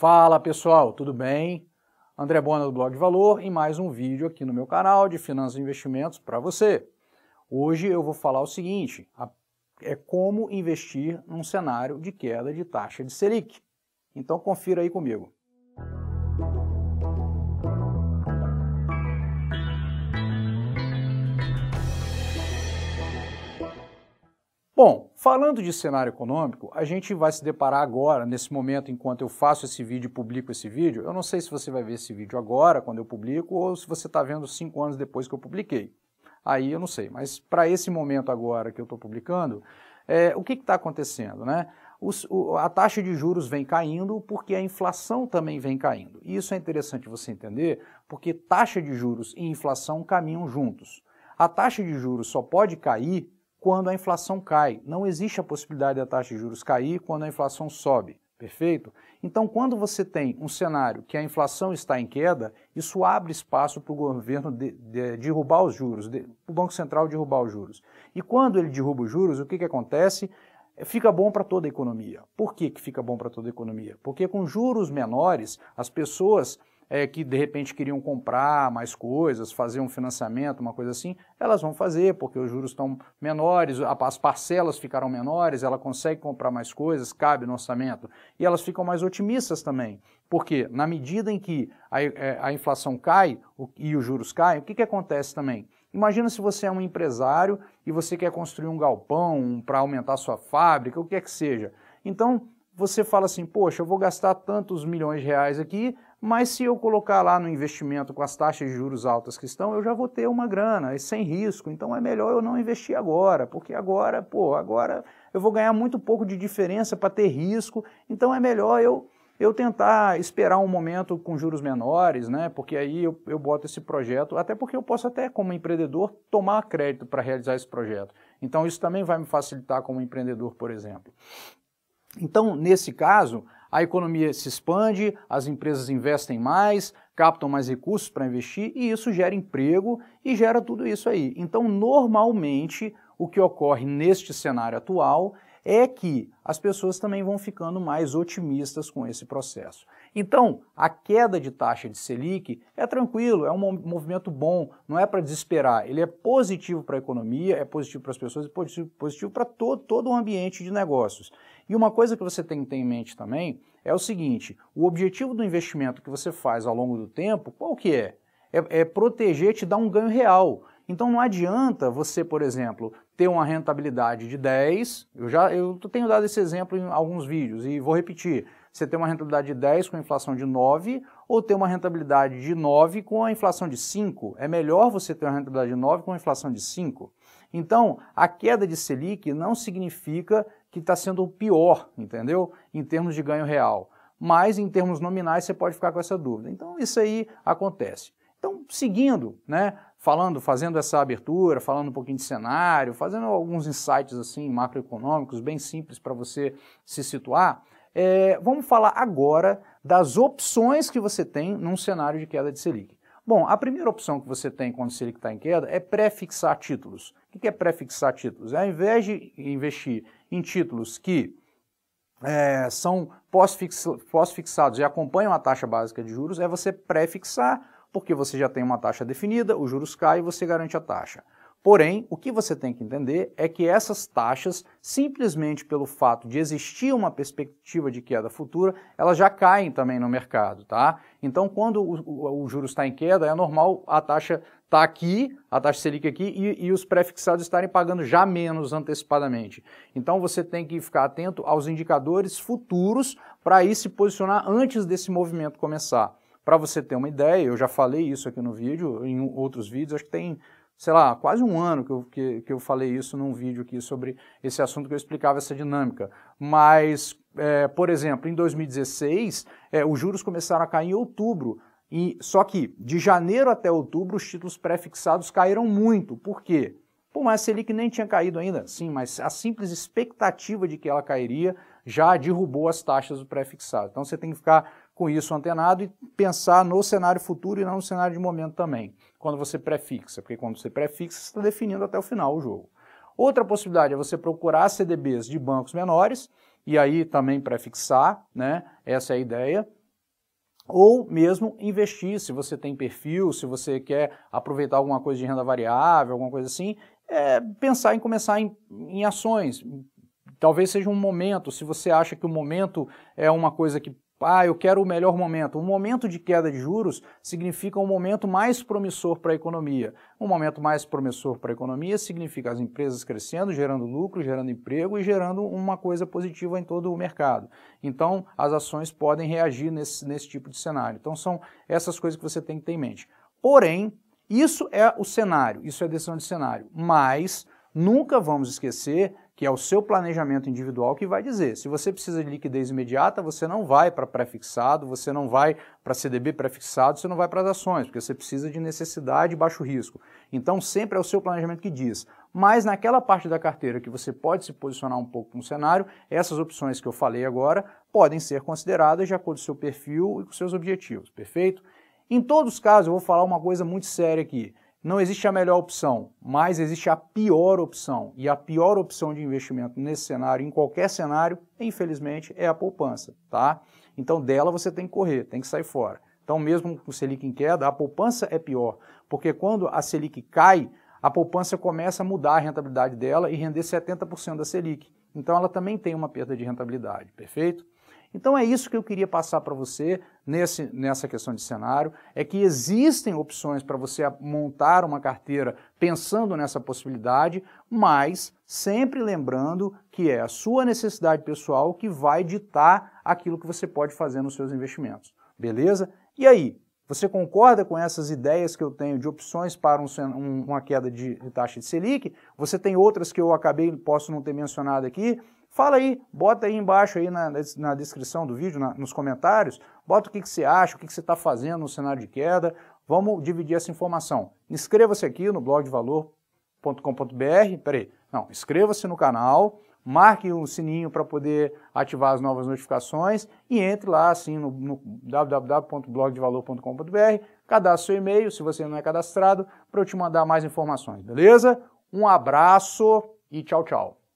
Fala pessoal, tudo bem? André Bona do Blog de Valor e mais um vídeo aqui no meu canal de Finanças e Investimentos para você. Hoje eu vou falar o seguinte, a, é como investir num cenário de queda de taxa de Selic. Então confira aí comigo. Bom, falando de cenário econômico, a gente vai se deparar agora, nesse momento, enquanto eu faço esse vídeo e publico esse vídeo. Eu não sei se você vai ver esse vídeo agora, quando eu publico, ou se você está vendo cinco anos depois que eu publiquei. Aí eu não sei, mas para esse momento agora que eu estou publicando, é, o que está acontecendo? Né? Os, o, a taxa de juros vem caindo porque a inflação também vem caindo. E isso é interessante você entender, porque taxa de juros e inflação caminham juntos. A taxa de juros só pode cair quando a inflação cai. Não existe a possibilidade da taxa de juros cair quando a inflação sobe. Perfeito? Então, quando você tem um cenário que a inflação está em queda, isso abre espaço para o governo de, de, derrubar os juros, para o Banco Central derrubar os juros. E quando ele derruba os juros, o que, que acontece? Fica bom para toda a economia. Por que, que fica bom para toda a economia? Porque com juros menores, as pessoas é, que de repente queriam comprar mais coisas, fazer um financiamento, uma coisa assim, elas vão fazer, porque os juros estão menores, as parcelas ficaram menores, ela consegue comprar mais coisas, cabe no orçamento. E elas ficam mais otimistas também, porque na medida em que a, é, a inflação cai e os juros caem, o que, que acontece também? Imagina se você é um empresário e você quer construir um galpão para aumentar sua fábrica, o que é que seja. Então, você fala assim, poxa, eu vou gastar tantos milhões de reais aqui, mas se eu colocar lá no investimento com as taxas de juros altas que estão, eu já vou ter uma grana, e sem risco. Então é melhor eu não investir agora, porque agora, pô, agora eu vou ganhar muito pouco de diferença para ter risco. Então é melhor eu eu tentar esperar um momento com juros menores, né? Porque aí eu, eu boto esse projeto, até porque eu posso até como empreendedor tomar crédito para realizar esse projeto. Então isso também vai me facilitar como empreendedor, por exemplo. Então, nesse caso, a economia se expande, as empresas investem mais, captam mais recursos para investir e isso gera emprego e gera tudo isso aí. Então, normalmente, o que ocorre neste cenário atual é que as pessoas também vão ficando mais otimistas com esse processo. Então, a queda de taxa de Selic é tranquilo, é um movimento bom, não é para desesperar. Ele é positivo para a economia, é positivo para as pessoas e é positivo, positivo para todo, todo o ambiente de negócios. E uma coisa que você tem que ter em mente também é o seguinte: o objetivo do investimento que você faz ao longo do tempo, qual que é? É, é proteger, te dar um ganho real. Então não adianta você, por exemplo, ter uma rentabilidade de 10, eu já eu tenho dado esse exemplo em alguns vídeos e vou repetir. Você ter uma rentabilidade de 10 com a inflação de 9 ou ter uma rentabilidade de 9 com a inflação de 5? É melhor você ter uma rentabilidade de 9 com a inflação de 5? Então, a queda de Selic não significa que está sendo pior, entendeu? Em termos de ganho real. Mas em termos nominais você pode ficar com essa dúvida. Então, isso aí acontece. Então, seguindo, né? Falando, fazendo essa abertura, falando um pouquinho de cenário, fazendo alguns insights assim macroeconômicos bem simples para você se situar. É, vamos falar agora das opções que você tem num cenário de queda de Selic. Bom, a primeira opção que você tem quando o Selic está em queda é prefixar títulos. O que é prefixar títulos? É, ao invés de investir em títulos que é, são pós-fixados e acompanham a taxa básica de juros, é você prefixar, porque você já tem uma taxa definida, os juros caem e você garante a taxa. Porém, o que você tem que entender é que essas taxas, simplesmente pelo fato de existir uma perspectiva de queda futura, elas já caem também no mercado, tá? Então, quando o, o, o juro está em queda, é normal a taxa estar tá aqui, a taxa Selic aqui, e, e os pré-fixados estarem pagando já menos antecipadamente. Então você tem que ficar atento aos indicadores futuros para aí se posicionar antes desse movimento começar. Para você ter uma ideia, eu já falei isso aqui no vídeo, em outros vídeos, acho que tem sei lá, quase um ano que eu, que, que eu falei isso num vídeo aqui sobre esse assunto que eu explicava essa dinâmica. Mas, é, por exemplo, em 2016, é, os juros começaram a cair em outubro. E, só que de janeiro até outubro os títulos pré-fixados caíram muito. Por quê? Pô, mas a Selic nem tinha caído ainda. Sim, mas a simples expectativa de que ela cairia já derrubou as taxas do pré-fixado. Então você tem que ficar com isso antenado e pensar no cenário futuro e não no cenário de momento também quando você prefixa, porque quando você prefixa, você está definindo até o final o jogo. Outra possibilidade é você procurar CDBs de bancos menores e aí também prefixar, né? Essa é a ideia. Ou mesmo investir, se você tem perfil, se você quer aproveitar alguma coisa de renda variável, alguma coisa assim, é pensar em começar em, em ações, talvez seja um momento, se você acha que o momento é uma coisa que ah, eu quero o melhor momento. Um momento de queda de juros significa um momento mais promissor para a economia. Um momento mais promissor para a economia significa as empresas crescendo, gerando lucro, gerando emprego e gerando uma coisa positiva em todo o mercado. Então, as ações podem reagir nesse, nesse tipo de cenário. Então, são essas coisas que você tem que ter em mente. Porém, isso é o cenário, isso é decisão de cenário. Mas nunca vamos esquecer que é o seu planejamento individual que vai dizer. Se você precisa de liquidez imediata, você não vai para pré-fixado, você não vai para CDB pré-fixado, você não vai para as ações, porque você precisa de necessidade e baixo risco. Então, sempre é o seu planejamento que diz. Mas naquela parte da carteira que você pode se posicionar um pouco com o cenário, essas opções que eu falei agora podem ser consideradas de acordo com o seu perfil e com seus objetivos, perfeito? Em todos os casos, eu vou falar uma coisa muito séria aqui. Não existe a melhor opção, mas existe a pior opção. E a pior opção de investimento nesse cenário, em qualquer cenário, infelizmente, é a poupança, tá? Então dela você tem que correr, tem que sair fora. Então mesmo com o Selic em queda, a poupança é pior, porque quando a Selic cai, a poupança começa a mudar a rentabilidade dela e render 70% da Selic. Então ela também tem uma perda de rentabilidade, perfeito? Então é isso que eu queria passar para você nesse, nessa questão de cenário, é que existem opções para você montar uma carteira pensando nessa possibilidade, mas sempre lembrando que é a sua necessidade pessoal que vai ditar aquilo que você pode fazer nos seus investimentos. Beleza? E aí, você concorda com essas ideias que eu tenho de opções para um, um, uma queda de, de taxa de Selic? Você tem outras que eu acabei, posso não ter mencionado aqui, Fala aí, bota aí embaixo aí na, na descrição do vídeo, na, nos comentários, bota o que, que você acha, o que, que você está fazendo no cenário de queda. Vamos dividir essa informação. Inscreva-se aqui no blogdevalor.com.br, peraí, não, inscreva-se no canal, marque o sininho para poder ativar as novas notificações e entre lá assim no, no www.blogdevalor.com.br, cadastre seu e-mail se você não é cadastrado para eu te mandar mais informações, beleza? Um abraço e tchau, tchau.